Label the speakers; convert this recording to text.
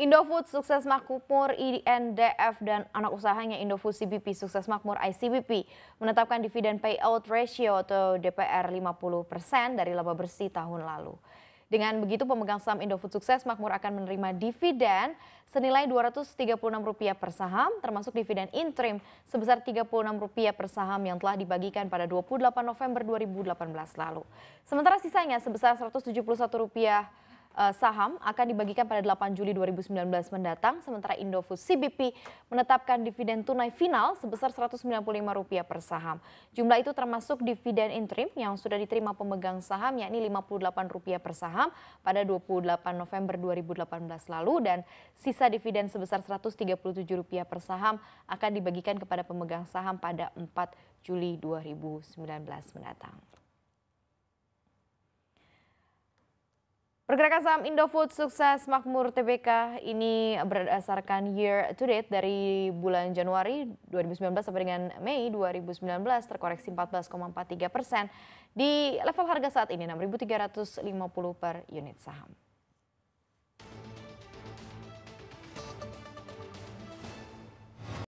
Speaker 1: Indofood Sukses Makmur INDF dan anak usahanya Indofood CBP Sukses Makmur ICBP menetapkan dividen payout ratio atau DPR 50% dari laba bersih tahun lalu. Dengan begitu pemegang saham Indofood Sukses Makmur akan menerima dividen senilai Rp236 per saham termasuk dividen interim sebesar Rp36 per saham yang telah dibagikan pada 28 November 2018 lalu. Sementara sisanya sebesar Rp171 Eh, saham akan dibagikan pada 8 Juli 2019 mendatang, sementara Indofood CBP menetapkan dividen tunai final sebesar Rp195 per saham. Jumlah itu termasuk dividen interim yang sudah diterima pemegang saham yakni Rp58 per saham pada 28 November 2018 lalu dan sisa dividen sebesar Rp137 per saham akan dibagikan kepada pemegang saham pada 4 Juli 2019 mendatang. Pergerakan saham Indofood sukses makmur TBK ini berdasarkan year to date dari bulan Januari 2019 sampai dengan Mei 2019 terkoreksi 14,43 persen di level harga saat ini 6.350 per unit saham.